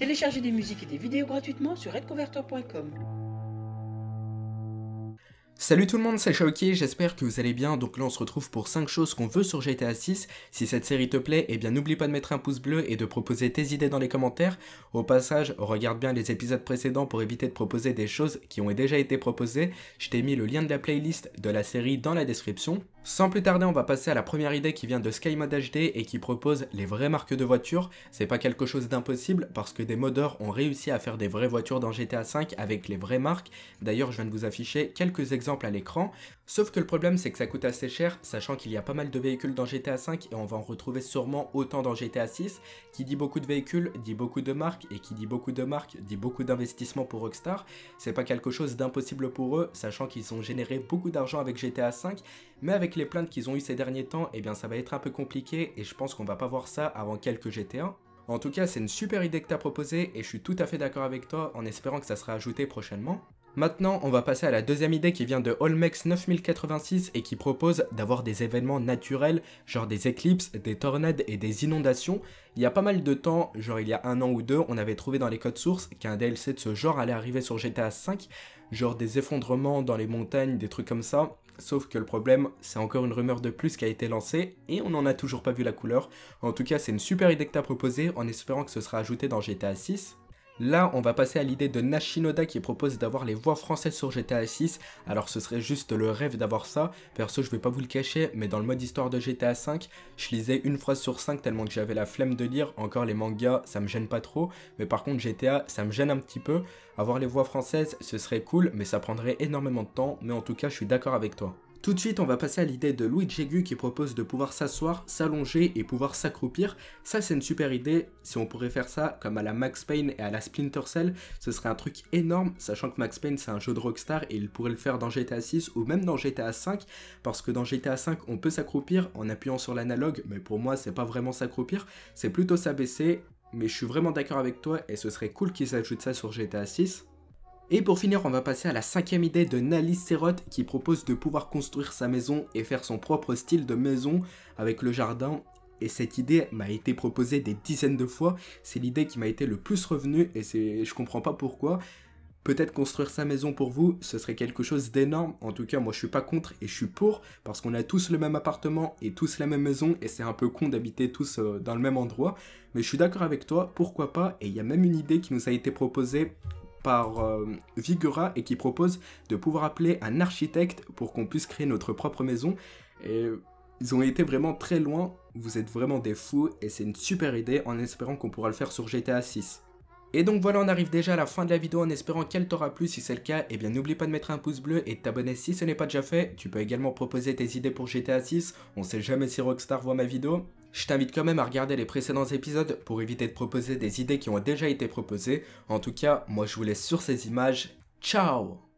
Téléchargez des musiques et des vidéos gratuitement sur redconverter.com. Salut tout le monde, c'est Shaoki, j'espère que vous allez bien. Donc là on se retrouve pour 5 choses qu'on veut sur GTA 6. Si cette série te plaît, eh bien n'oublie pas de mettre un pouce bleu et de proposer tes idées dans les commentaires. Au passage, regarde bien les épisodes précédents pour éviter de proposer des choses qui ont déjà été proposées. Je t'ai mis le lien de la playlist de la série dans la description. Sans plus tarder, on va passer à la première idée qui vient de SkyMod HD et qui propose les vraies marques de voitures. C'est pas quelque chose d'impossible parce que des modeurs ont réussi à faire des vraies voitures dans GTA V avec les vraies marques. D'ailleurs, je viens de vous afficher quelques exemples à l'écran. Sauf que le problème, c'est que ça coûte assez cher, sachant qu'il y a pas mal de véhicules dans GTA V et on va en retrouver sûrement autant dans GTA VI Qui dit beaucoup de véhicules, dit beaucoup de marques et qui dit beaucoup de marques, dit beaucoup d'investissements pour Rockstar. C'est pas quelque chose d'impossible pour eux, sachant qu'ils ont généré beaucoup d'argent avec GTA V, mais avec les plaintes qu'ils ont eues ces derniers temps, et eh bien ça va être un peu compliqué et je pense qu'on va pas voir ça avant quelques GTA. En tout cas, c'est une super idée que t'as proposée et je suis tout à fait d'accord avec toi en espérant que ça sera ajouté prochainement. Maintenant, on va passer à la deuxième idée qui vient de Olmex 9086 et qui propose d'avoir des événements naturels, genre des éclipses, des tornades et des inondations. Il y a pas mal de temps, genre il y a un an ou deux, on avait trouvé dans les codes sources qu'un DLC de ce genre allait arriver sur GTA V, genre des effondrements dans les montagnes, des trucs comme ça. Sauf que le problème, c'est encore une rumeur de plus qui a été lancée et on n'en a toujours pas vu la couleur. En tout cas, c'est une super idée que t'as proposée en espérant que ce sera ajouté dans GTA 6. Là, on va passer à l'idée de Nashinoda qui propose d'avoir les voix françaises sur GTA 6. Alors ce serait juste le rêve d'avoir ça, perso je vais pas vous le cacher, mais dans le mode histoire de GTA 5, je lisais une phrase sur 5 tellement que j'avais la flemme de lire, encore les mangas, ça me gêne pas trop, mais par contre GTA, ça me gêne un petit peu. Avoir les voix françaises, ce serait cool, mais ça prendrait énormément de temps, mais en tout cas, je suis d'accord avec toi. Tout de suite, on va passer à l'idée de Louis Jegu qui propose de pouvoir s'asseoir, s'allonger et pouvoir s'accroupir. Ça, c'est une super idée. Si on pourrait faire ça comme à la Max Payne et à la Splinter Cell, ce serait un truc énorme, sachant que Max Payne, c'est un jeu de Rockstar et il pourrait le faire dans GTA 6 ou même dans GTA 5, parce que dans GTA 5, on peut s'accroupir en appuyant sur l'analogue, mais pour moi, c'est pas vraiment s'accroupir, c'est plutôt s'abaisser. Mais je suis vraiment d'accord avec toi et ce serait cool qu'ils ajoutent ça sur GTA 6. Et pour finir, on va passer à la cinquième idée de Nali séroth qui propose de pouvoir construire sa maison et faire son propre style de maison avec le jardin et cette idée m'a été proposée des dizaines de fois. C'est l'idée qui m'a été le plus revenue et c'est, je comprends pas pourquoi. Peut-être construire sa maison pour vous, ce serait quelque chose d'énorme. En tout cas, moi je suis pas contre et je suis pour parce qu'on a tous le même appartement et tous la même maison et c'est un peu con d'habiter tous euh, dans le même endroit. Mais je suis d'accord avec toi, pourquoi pas Et il y a même une idée qui nous a été proposée par euh, Vigora et qui propose de pouvoir appeler un architecte pour qu'on puisse créer notre propre maison. Et ils ont été vraiment très loin, vous êtes vraiment des fous et c'est une super idée en espérant qu'on pourra le faire sur GTA 6. Et donc voilà, on arrive déjà à la fin de la vidéo en espérant qu'elle t'aura plu. Si c'est le cas, et eh bien n'oublie pas de mettre un pouce bleu et de t'abonner si ce n'est pas déjà fait. Tu peux également proposer tes idées pour GTA 6, on sait jamais si Rockstar voit ma vidéo. Je t'invite quand même à regarder les précédents épisodes pour éviter de proposer des idées qui ont déjà été proposées. En tout cas, moi je vous laisse sur ces images. Ciao